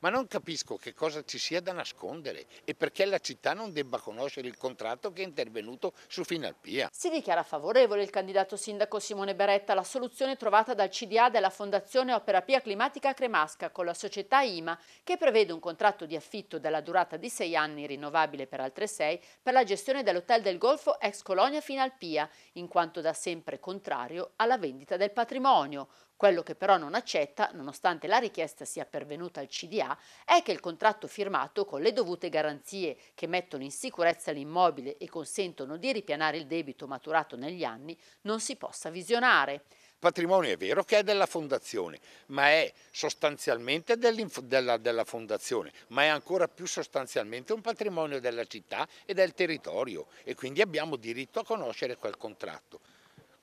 ma non capisco che cosa ci sia da nascondere e perché la città non debba conoscere il contratto che è intervenuto su Finalpia. Si dichiara favorevole il candidato sindaco Simone Beretta alla soluzione trovata dal CDA della Fondazione Opera Pia Climatica Cremasca con la società IMA che prevede un contratto di affitto della durata di sei anni rinnovabile per altre sei per la gestione dell'Hotel del Golfo ex Colonia Finalpia in quanto da sempre contrario alla vendita del patrimonio. Quello che però non accetta, nonostante la richiesta sia pervenuta al CDA, è che il contratto firmato con le dovute garanzie che mettono in sicurezza l'immobile e consentono di ripianare il debito maturato negli anni non si possa visionare. Il patrimonio è vero che è della fondazione, ma è sostanzialmente della, della, fondazione, ma è ancora più sostanzialmente un patrimonio della città e del territorio e quindi abbiamo diritto a conoscere quel contratto.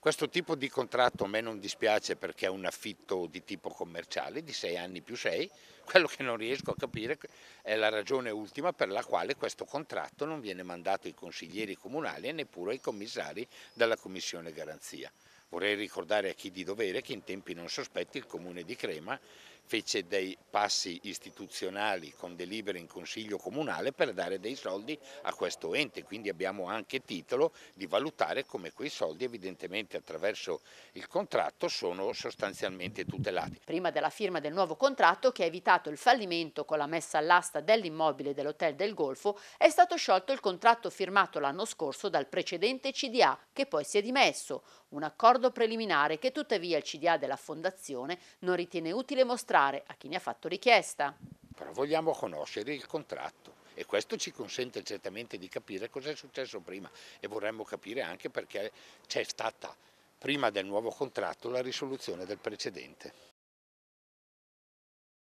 Questo tipo di contratto a me non dispiace perché è un affitto di tipo commerciale di 6 anni più 6, quello che non riesco a capire è la ragione ultima per la quale questo contratto non viene mandato ai consiglieri comunali e neppure ai commissari della Commissione Garanzia. Vorrei ricordare a chi di dovere che in tempi non sospetti il Comune di Crema fece dei passi istituzionali con delibere in Consiglio Comunale per dare dei soldi a questo ente, quindi abbiamo anche titolo di valutare come quei soldi evidentemente attraverso il contratto sono sostanzialmente tutelati. Prima della firma del nuovo contratto che ha evitato il fallimento con la messa all'asta dell'immobile dell'Hotel del Golfo è stato sciolto il contratto firmato l'anno scorso dal precedente CDA che poi si è dimesso, un accordo accordo preliminare che tuttavia il CDA della Fondazione non ritiene utile mostrare a chi ne ha fatto richiesta. Però vogliamo conoscere il contratto e questo ci consente certamente di capire cosa è successo prima e vorremmo capire anche perché c'è stata prima del nuovo contratto la risoluzione del precedente.